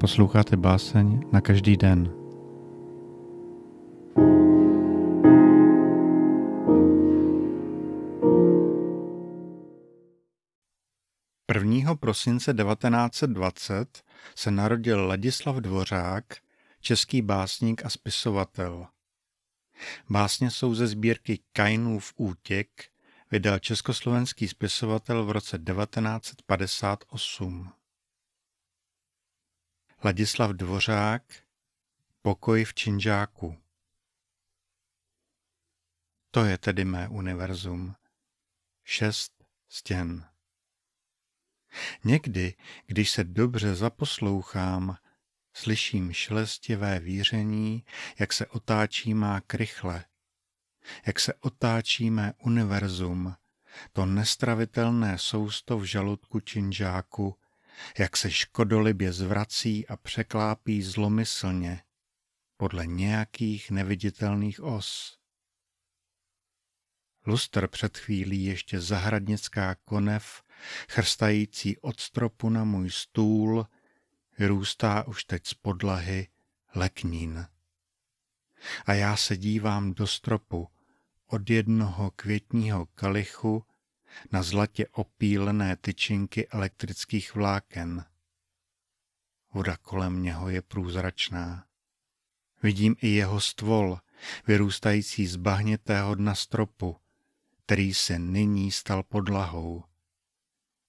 Posloucháte báseň na každý den. Prvního prosince 1920 se narodil Ladislav Dvořák, český básník a spisovatel. Básně jsou ze sbírky Kainův útěk, vydal československý spisovatel v roce 1958. Ladislav Dvořák Pokoj v Činžáku To je tedy mé univerzum. Šest stěn. Někdy, když se dobře zaposlouchám, slyším šelestivé víření, jak se otáčí má krychle, jak se otáčíme univerzum, to nestravitelné sousto v žaludku činžáku, jak se škodolibě zvrací a překlápí zlomyslně podle nějakých neviditelných os. Luster před chvílí ještě zahradnická konev, chrstající od stropu na můj stůl, vyrůstá už teď z podlahy leknín a já se dívám do stropu od jednoho květního kalichu na zlatě opílené tyčinky elektrických vláken. Voda kolem něho je průzračná. Vidím i jeho stvol, vyrůstající z bahnětého dna stropu, který se nyní stal podlahou.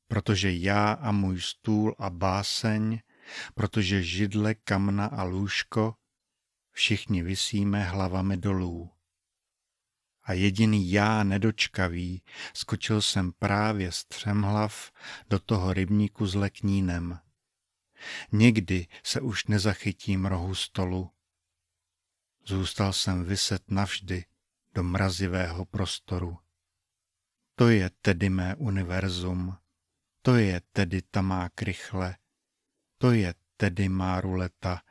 Protože já a můj stůl a báseň, protože židle, kamna a lůžko, všichni visíme hlavami dolů. A jediný já nedočkavý, skočil jsem právě z Třemhlav do toho rybníku s leknínem. Nikdy se už nezachytím rohu stolu. Zůstal jsem vyset navždy do mrazivého prostoru. To je tedy mé univerzum, to je tedy ta má krychle, to je tedy má ruleta,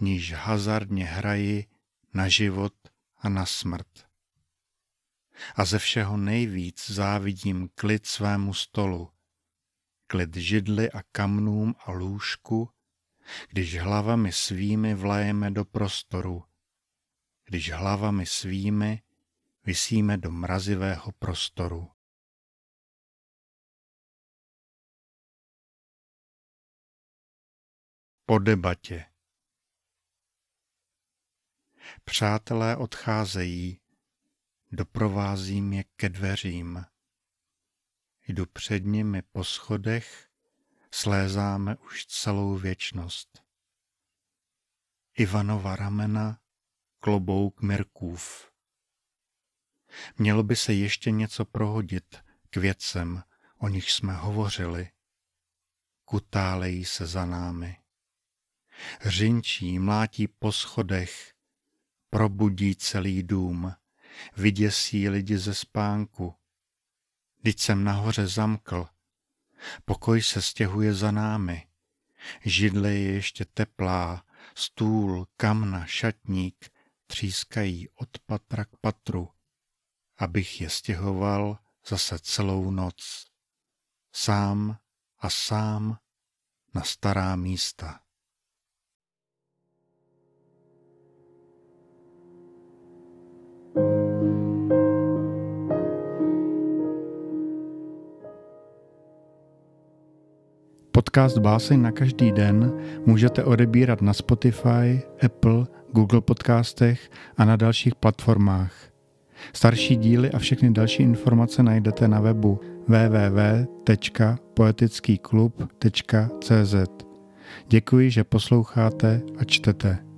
níž hazardně hrají na život a na smrt. A ze všeho nejvíc závidím klid svému stolu, klid židly a kamnům a lůžku, když hlavami svými vlajeme do prostoru, když hlavami svými vysíme do mrazivého prostoru. Po debatě Přátelé odcházejí, doprovázím je ke dveřím. Jdu před nimi po schodech, slézáme už celou věčnost. Ivanova ramena, klobouk Mirkův. Mělo by se ještě něco prohodit k věcem, o nich jsme hovořili. Kutálejí se za námi. Řinčí mlátí po schodech, probudí celý dům, vyděsí lidi ze spánku. Teď jsem nahoře zamkl. Pokoj se stěhuje za námi. Židle je ještě teplá, stůl, kamna, šatník třískají od patra k patru, abych je stěhoval zase celou noc. Sám a sám na stará místa. Podcast Báseň na každý den můžete odebírat na Spotify, Apple, Google podcastech a na dalších platformách. Starší díly a všechny další informace najdete na webu www.poetickyklub.cz. Děkuji, že posloucháte a čtete.